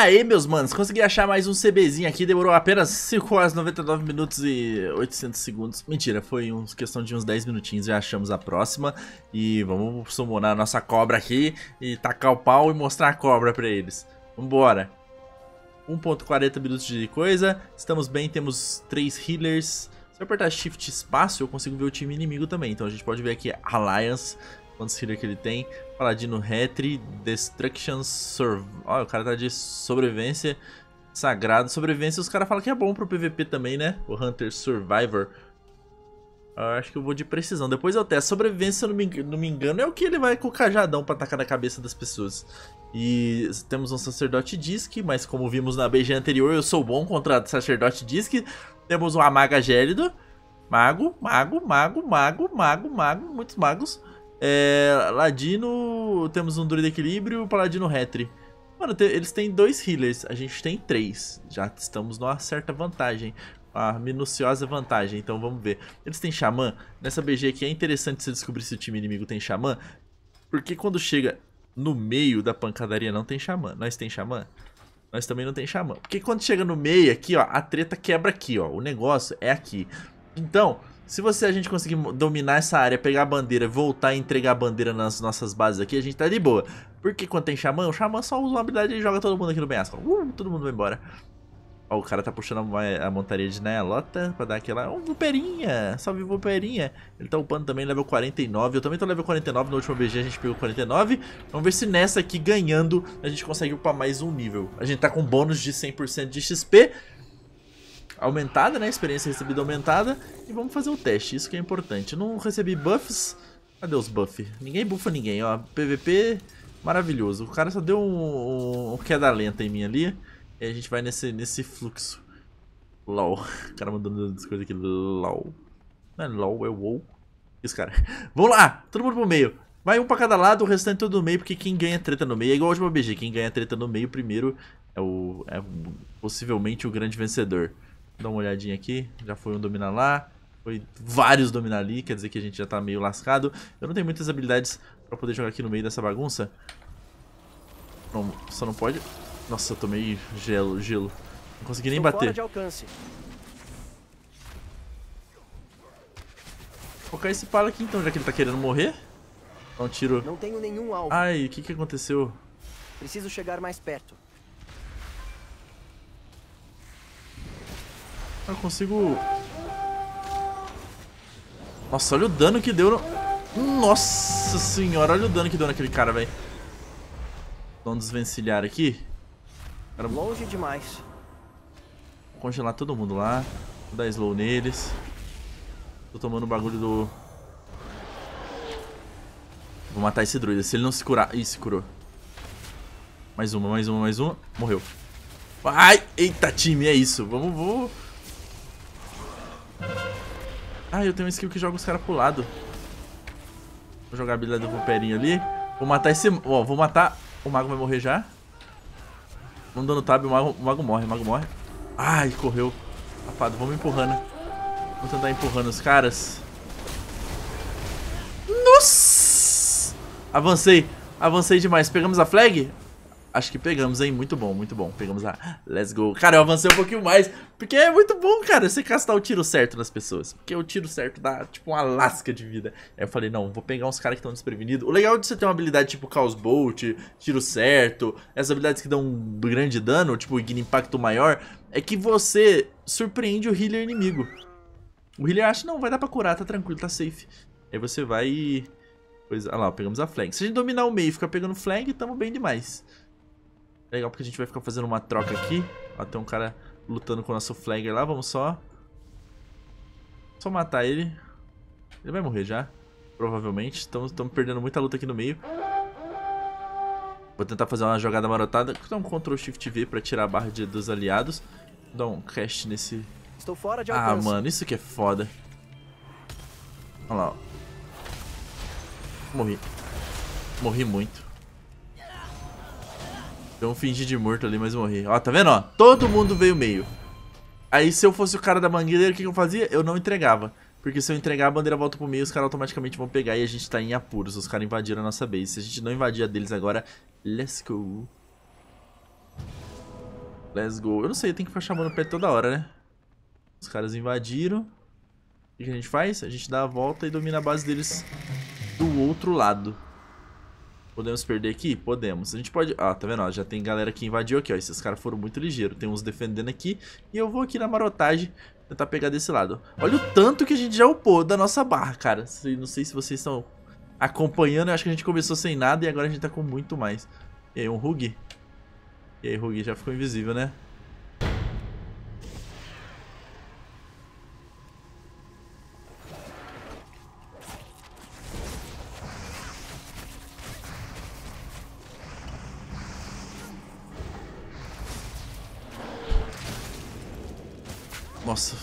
Aê, meus manos, consegui achar mais um CBzinho aqui, demorou apenas 5 horas, 99 minutos e 800 segundos. Mentira, foi uns, questão de uns 10 minutinhos, já achamos a próxima. E vamos summonar a nossa cobra aqui e tacar o pau e mostrar a cobra pra eles. Vambora. 1.40 minutos de coisa, estamos bem, temos 3 healers. Se eu apertar shift espaço, eu consigo ver o time inimigo também. Então a gente pode ver aqui Alliance, quantos healers que ele tem. Paladino Retri, Destruction Surv... Olha, o cara tá de sobrevivência sagrado. Sobrevivência os caras falam que é bom pro PVP também, né? O Hunter Survivor. Eu acho que eu vou de precisão. Depois eu testo. Sobrevivência, se eu não me, engano, não me engano, é o que ele vai com o cajadão pra atacar na cabeça das pessoas. E temos um sacerdote disc, mas como vimos na BG anterior, eu sou bom contra sacerdote disc. Temos uma maga gélido. Mago, mago, mago, mago, mago, mago, muitos magos. É, Ladino, temos um druida equilíbrio, Paladino Retri. Mano, te, eles têm dois healers, a gente tem três. Já estamos numa certa vantagem. Uma minuciosa vantagem, então vamos ver. Eles têm Xamã. Nessa BG aqui é interessante você descobrir se o time inimigo tem Xamã. Porque quando chega no meio da pancadaria não tem Xamã. Nós tem Xamã? Nós também não tem Xamã. Porque quando chega no meio aqui, ó, a treta quebra aqui, ó. O negócio é aqui. Então, se você a gente conseguir dominar essa área, pegar a bandeira, voltar e entregar a bandeira nas nossas bases aqui, a gente tá de boa. Porque quando tem xamã, o xamã só usa uma habilidade e joga todo mundo aqui no penhasco. Uh, todo mundo vai embora. Ó, o cara tá puxando a, a montaria de Nayalota pra dar aquela... Um Vuperinha! Salve Vuperinha! Ele tá upando também level 49. Eu também tô level 49. No último BG a gente pegou 49. Vamos ver se nessa aqui, ganhando, a gente consegue upar mais um nível. A gente tá com bônus de 100% de XP aumentada, né? Experiência recebida aumentada. E vamos fazer o teste, isso que é importante. Eu não recebi buffs. Cadê os buff? Ninguém buffa ninguém, ó. PVP maravilhoso. O cara só deu um, um, um queda lenta em mim ali. E a gente vai nesse, nesse fluxo. LOL. O cara mandando as coisas aqui. LOL. Não é LOL, é WoW. Isso, cara. Vamos lá! Todo mundo pro meio. Vai um pra cada lado, o restante todo no meio, porque quem ganha treta no meio é igual a último BG. Quem ganha treta no meio primeiro é o. é possivelmente o grande vencedor. Dá uma olhadinha aqui. Já foi um dominar lá. Foi vários dominar ali. Quer dizer que a gente já tá meio lascado. Eu não tenho muitas habilidades pra poder jogar aqui no meio dessa bagunça. Não, só não pode... Nossa, eu tomei gelo, gelo. Não consegui nem bater. Focar esse pala aqui então, já que ele tá querendo morrer. Dá um tiro. Não tenho nenhum alvo. Ai, o que que aconteceu? Preciso chegar mais perto. Eu consigo... Nossa, olha o dano que deu no... Nossa senhora, olha o dano que deu naquele cara, velho. Vamos desvencilhar aqui. era Longe demais. Vou congelar todo mundo lá. Vou dar slow neles. Tô tomando o bagulho do... Vou matar esse druida. Se ele não se curar... Ih, se curou. Mais uma, mais uma, mais uma. Morreu. Ai, eita time, é isso. Vamos, vamos... Ah, eu tenho um skill que joga os caras pro lado. Vou jogar a habilidade do Vuperinho ali. Vou matar esse... Ó, vou matar... O mago vai morrer já. Vamos dando tab, o mago, o mago morre, o mago morre. Ai, correu. Rapado, vamos empurrando. Vamos tentar empurrando os caras. Nossa! Avancei. Avancei demais. Pegamos a flag? Acho que pegamos, hein? Muito bom, muito bom. Pegamos a... Let's go. Cara, eu avancei um pouquinho mais. Porque é muito bom, cara, você castar o tiro certo nas pessoas. Porque o tiro certo dá, tipo, uma lasca de vida. Aí eu falei, não, vou pegar uns caras que estão desprevenidos. O legal de você ter uma habilidade tipo Chaos Bolt, tiro certo. Essas habilidades que dão um grande dano, tipo, impacto maior. É que você surpreende o healer inimigo. O healer acha, não, vai dar pra curar, tá tranquilo, tá safe. Aí você vai e... Pois, olha ah lá, pegamos a flag. Se a gente dominar o meio e ficar pegando flag, tamo bem demais. Legal porque a gente vai ficar fazendo uma troca aqui. Ó, tem um cara lutando com o nosso flagger lá. Vamos só... Só matar ele. Ele vai morrer já. Provavelmente. Estamos perdendo muita luta aqui no meio. Vou tentar fazer uma jogada marotada. Vou um Ctrl Shift V pra tirar a barra de, dos aliados. Dá dar um cast nesse... Estou fora de ah, alcance. Ah, mano, isso que é foda. Olha lá, ó. Morri. Morri muito. Então fingi de morto ali, mas morri. Ó, tá vendo? Ó, todo mundo veio meio. Aí se eu fosse o cara da mangueira, o que, que eu fazia? Eu não entregava. Porque se eu entregar, a bandeira volta pro meio, os caras automaticamente vão pegar e a gente tá em apuros. Os caras invadiram a nossa base. Se a gente não invadir a deles agora, let's go. Let's go. Eu não sei, tem que ficar chamando pé toda hora, né? Os caras invadiram. O que a gente faz? A gente dá a volta e domina a base deles do outro lado. Podemos perder aqui? Podemos. A gente pode... Ah, tá vendo? Ó, já tem galera que invadiu aqui, ó. Esses caras foram muito ligeiros. Tem uns defendendo aqui. E eu vou aqui na marotagem tentar pegar desse lado. Olha o tanto que a gente já upou da nossa barra, cara. Não sei se vocês estão acompanhando. Eu acho que a gente começou sem nada e agora a gente tá com muito mais. E aí, um Rug? E aí, Rug já ficou invisível, né?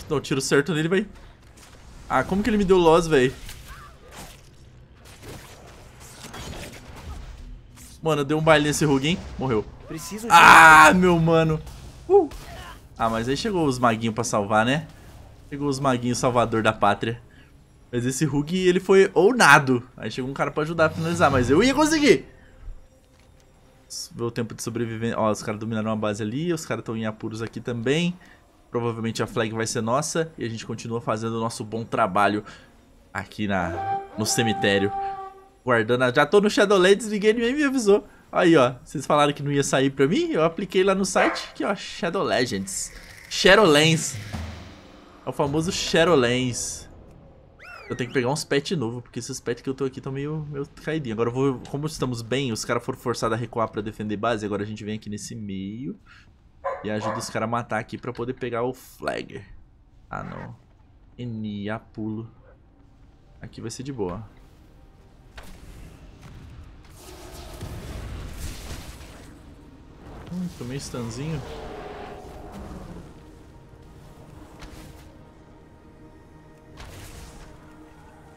dá o um tiro certo nele, vai. Ah, como que ele me deu loss, velho? Mano, deu um baile nesse Rug, hein? Morreu. Preciso ah, meu mano. Uh. Ah, mas aí chegou os maguinhos pra salvar, né? Chegou os maguinhos salvador da pátria. Mas esse Rug, ele foi ou nado. Aí chegou um cara pra ajudar a finalizar, mas eu ia conseguir. Ver o tempo de sobrevivência. Ó, os caras dominaram a base ali, os caras estão em apuros aqui também. Provavelmente a flag vai ser nossa e a gente continua fazendo o nosso bom trabalho aqui na, no cemitério. Guardando a... Já tô no Shadowlands, ninguém nem me avisou. Aí, ó. Vocês falaram que não ia sair pra mim? Eu apliquei lá no site que, ó, Shadow Legends. Shadowlands. É o famoso Shadowlands. Eu tenho que pegar uns pets novos, porque esses pets que eu tô aqui estão meio, meio caidinhos. Agora eu vou... Como estamos bem, os caras foram forçados a recuar pra defender base. Agora a gente vem aqui nesse meio. E ajuda os caras a matar aqui pra poder pegar o Flagger. Ah, não. Enia, pulo. Aqui vai ser de boa. Hum, tomei stanzinho.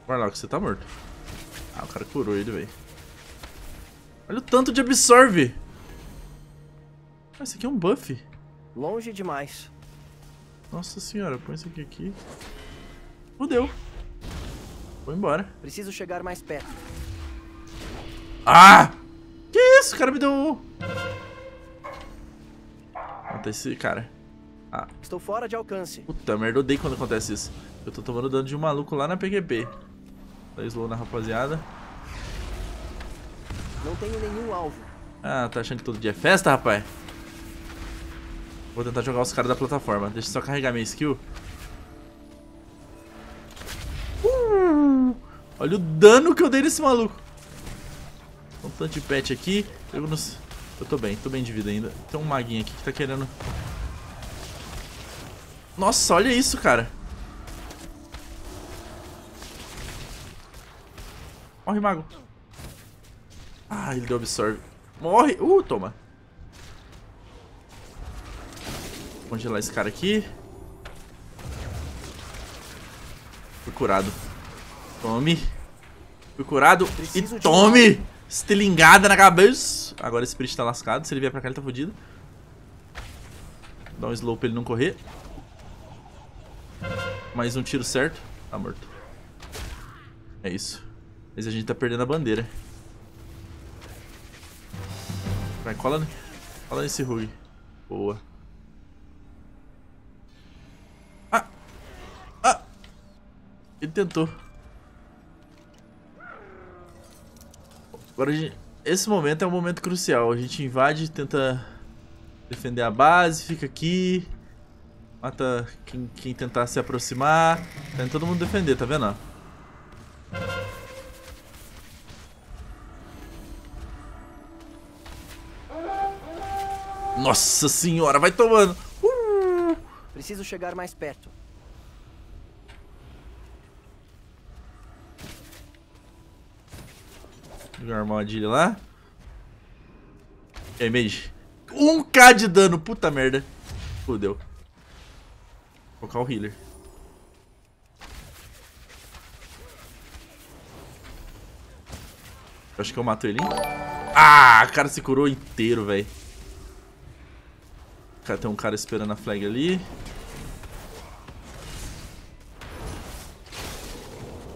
Warlock, você tá morto. Ah, o cara curou ele, velho. Olha o tanto de absorve! Ah, isso aqui é um buff. Longe demais. Nossa senhora, põe isso aqui aqui. Fudeu. Vou embora. Preciso chegar mais perto. Ah! Que isso? O cara me deu... Mata esse cara. Ah. Estou fora de alcance. Puta merda, odeio quando acontece isso. Eu tô tomando dano de um maluco lá na PQP. Dá slow na rapaziada. Não tenho nenhum alvo. Ah, tá achando que todo dia é festa, rapaz? Vou tentar jogar os caras da plataforma. Deixa eu só carregar minha skill. Uh, olha o dano que eu dei nesse maluco. Um tanto de pet aqui. Eu, não... eu tô bem, tô bem de vida ainda. Tem um maguinho aqui que tá querendo... Nossa, olha isso, cara. Morre, mago. Ah, ele deu absorve. Morre. Uh, toma. Congelar esse cara aqui. Fui curado. Tome. Fui curado. Preciso e tome! Estilingada na cabeça. Agora esse Spirit tá lascado. Se ele vier pra cá, ele tá fodido. Dá um slow pra ele não correr. Mais um tiro certo. Tá morto. É isso. Mas a gente tá perdendo a bandeira. Vai, cola, né? cola nesse Rui. Boa. Ele tentou. Agora gente... Esse momento é um momento crucial. A gente invade, tenta defender a base, fica aqui. Mata quem, quem tentar se aproximar. Tá todo mundo defender, tá vendo? Nossa senhora, vai tomando! Uh! Preciso chegar mais perto. meu armadilha lá. E aí, Mage. 1k de dano, puta merda. Fudeu. Vou colocar o healer. Eu acho que eu mato ele. Ah, o cara se curou inteiro, velho. Tem um cara esperando a flag ali.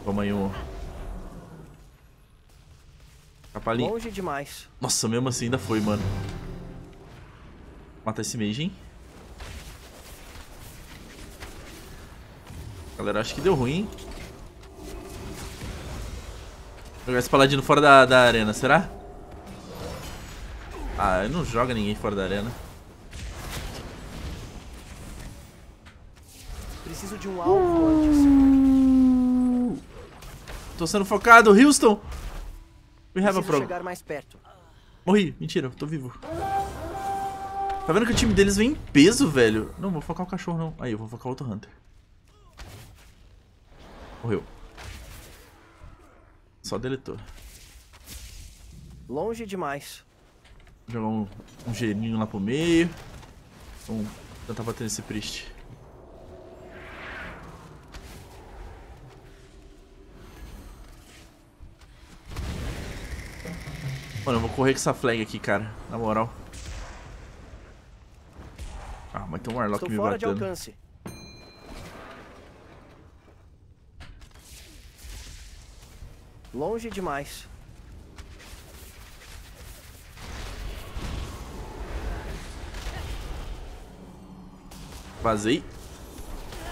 Toma aí um Longe demais. Nossa, mesmo assim ainda foi, mano. Matar esse mage, hein? Galera, acho que deu ruim, Vou Jogar esse paladino fora da, da arena, será? Ah, não joga ninguém fora da arena. Preciso de um alvo antes. Tô sendo focado, Houston! We have a problem. chegar mais perto. Morri, mentira, tô vivo. Tá vendo que o time deles vem em peso, velho? Não, vou focar o cachorro não. Aí, eu vou focar o outro Hunter. Morreu. Só deletou. Longe demais. Vou jogar um, um gelinho lá pro meio. Vamos tentar bater nesse priest. Mano, eu vou correr com essa flag aqui, cara. Na moral. Ah, mas tem um Warlock Estou me fora batendo. De alcance. Longe demais. Vazei.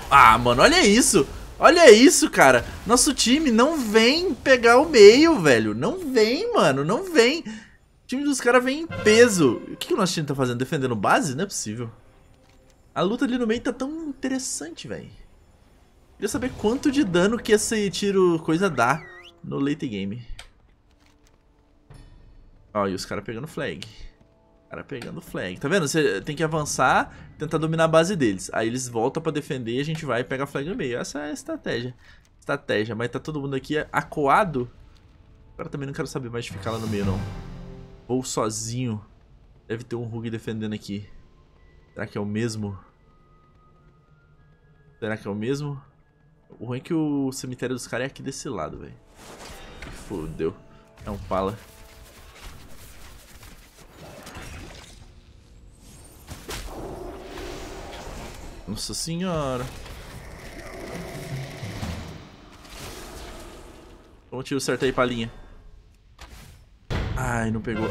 Ah, mano, olha isso! Olha isso, cara. Nosso time não vem pegar o meio, velho. Não vem, mano. Não vem. O time dos caras vem em peso. O que, que o nosso time tá fazendo? Defendendo base? Não é possível. A luta ali no meio tá tão interessante, velho. Queria saber quanto de dano que esse tiro coisa dá no late game. Ó, e os caras pegando flag cara pegando flag. Tá vendo? Você tem que avançar, tentar dominar a base deles. Aí eles voltam pra defender e a gente vai e pega a flag no meio. Essa é a estratégia. Estratégia. Mas tá todo mundo aqui acoado. Agora também não quero saber mais de ficar lá no meio, não. Vou sozinho. Deve ter um Rug defendendo aqui. Será que é o mesmo? Será que é o mesmo? O ruim é que o cemitério dos caras é aqui desse lado, velho. Fudeu, É um pala. Nossa senhora. vamos tirar o certo aí, linha Ai, não pegou.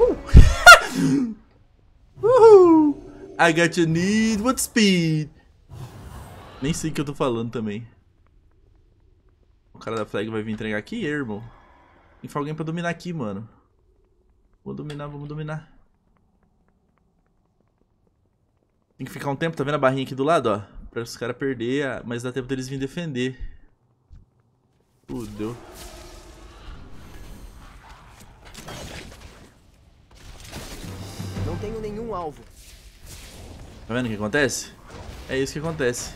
Uh! Uhul! I got you need what speed! Nem sei o que eu tô falando também. O cara da flag vai vir entregar aqui, irmão. Tem que alguém pra dominar aqui, mano. Vou dominar, vamos dominar. Tem que ficar um tempo, tá vendo a barrinha aqui do lado, ó? Pra os caras perderem. mas dá tempo deles virem defender. Fudeu. Não tenho nenhum alvo. Tá vendo o que acontece? É isso que acontece.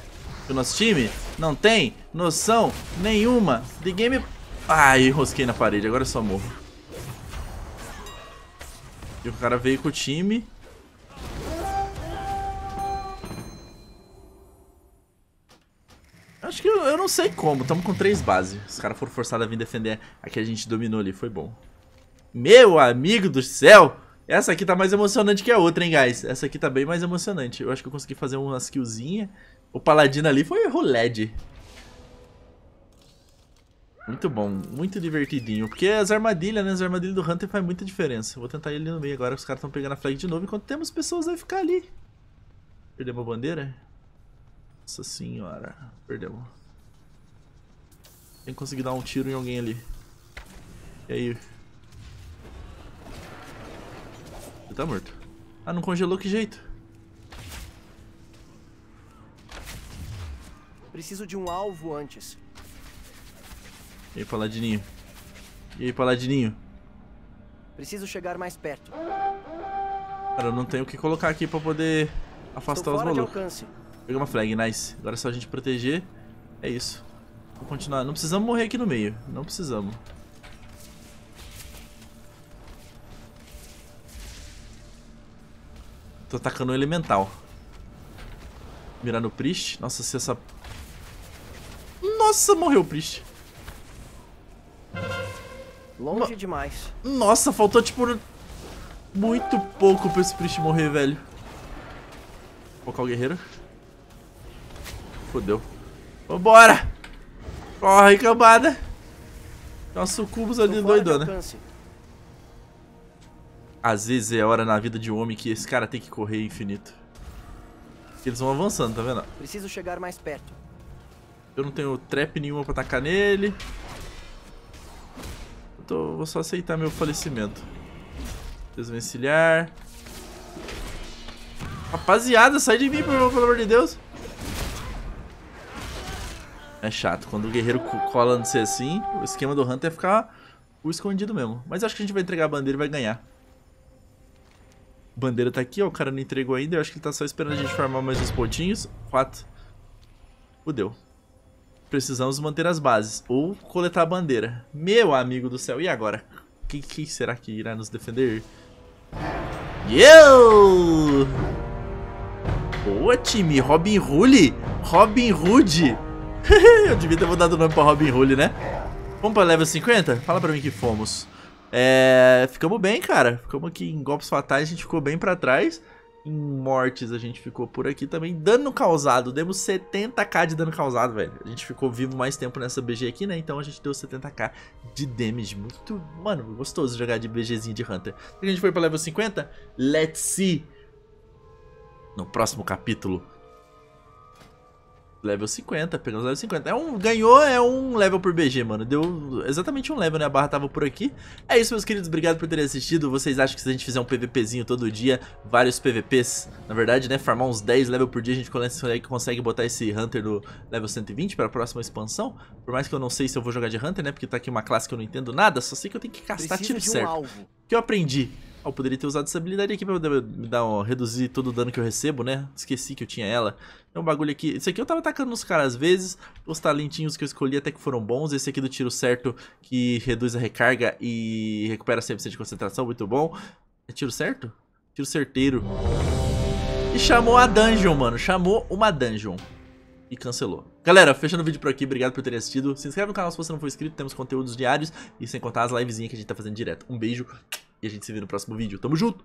O nosso time não tem noção nenhuma de game Ai, enrosquei na parede, agora eu só morro. E o cara veio com o time. Acho que eu, eu não sei como, Tamo com três bases. Os caras foram forçados a vir defender. Aqui a gente dominou ali, foi bom. Meu amigo do céu! Essa aqui tá mais emocionante que a outra, hein, guys? Essa aqui tá bem mais emocionante. Eu acho que eu consegui fazer umas skillzinha. O paladino ali foi Led. Muito bom, muito divertidinho. Porque as armadilhas, né? As armadilhas do Hunter faz muita diferença. vou tentar ele no meio agora, os caras estão pegando a flag de novo. Enquanto temos pessoas, vai ficar ali. Perdemos a bandeira? Nossa senhora, perdemos. Tem que conseguir dar um tiro em alguém ali. E aí? Ele tá morto. Ah, não congelou? Que jeito? Preciso de um alvo antes. E aí, Paladininho? E aí, Paladininho? Preciso chegar mais perto. Cara, eu não tenho o que colocar aqui pra poder afastar os malucos. Peguei uma flag, nice. Agora é só a gente proteger. É isso. Vou continuar. Não precisamos morrer aqui no meio. Não precisamos. Tô atacando o um elemental. Mirar no Priest. Nossa, se essa... Nossa, morreu o Priest. Longe demais. Nossa, faltou tipo muito pouco pra esse Priest morrer, velho. Vou colocar o guerreiro. Fodeu. Vambora! Corre, cambada! Tem uma sucubus ali doidona. Às vezes é hora na vida de um homem que esse cara tem que correr infinito. Eles vão avançando, tá vendo? Preciso chegar mais perto. Eu não tenho trap nenhuma pra atacar nele tô, vou só aceitar meu falecimento. Desvencilhar. Rapaziada, sai de mim, pelo, pelo amor de Deus. É chato. Quando o guerreiro cola no ser assim, o esquema do Hunter é ficar o escondido mesmo. Mas acho que a gente vai entregar a bandeira e vai ganhar. Bandeira tá aqui, ó. O cara não entregou ainda. Eu acho que ele tá só esperando a gente farmar mais uns pontinhos. Quatro. Fudeu. Precisamos manter as bases ou coletar a bandeira. Meu amigo do céu, e agora? Quem, quem será que irá nos defender? Eu! Boa, time! Robin Hood! Robin Hood! Eu devia ter mudado o nome pra Robin Hood, né? Vamos pra level 50? Fala pra mim que fomos. É... Ficamos bem, cara. Ficamos aqui em golpes fatais, a gente ficou bem pra trás em mortes a gente ficou por aqui também. Dano causado, demos 70k de dano causado, velho. A gente ficou vivo mais tempo nessa BG aqui, né? Então a gente deu 70k de damage. Muito, mano, gostoso jogar de BGzinho de Hunter. A gente foi pra level 50? Let's see! No próximo capítulo Level 50, pegamos level 50. É um, ganhou, é um level por BG, mano. Deu exatamente um level, né? A barra tava por aqui. É isso, meus queridos. Obrigado por terem assistido. Vocês acham que se a gente fizer um PVPzinho todo dia, vários PVPs, na verdade, né? Farmar uns 10 level por dia, a gente consegue botar esse Hunter no level 120 pra próxima expansão. Por mais que eu não sei se eu vou jogar de Hunter, né? Porque tá aqui uma classe que eu não entendo nada. Só sei que eu tenho que castar Precisa tiro um certo. Alvo. que eu aprendi? Ah, eu poderia ter usado essa habilidade aqui pra me dar, ó, reduzir todo o dano que eu recebo, né? Esqueci que eu tinha ela. É um bagulho aqui. Isso aqui eu tava atacando nos caras às vezes. Os talentinhos que eu escolhi até que foram bons. Esse aqui do tiro certo que reduz a recarga e recupera 100% de concentração. Muito bom. É tiro certo? Tiro certeiro. E chamou a dungeon, mano. Chamou uma dungeon e cancelou. Galera, fechando o vídeo por aqui, obrigado por terem assistido. Se inscreve no canal se você não for inscrito, temos conteúdos diários e sem contar as livezinhas que a gente tá fazendo direto. Um beijo e a gente se vê no próximo vídeo. Tamo junto!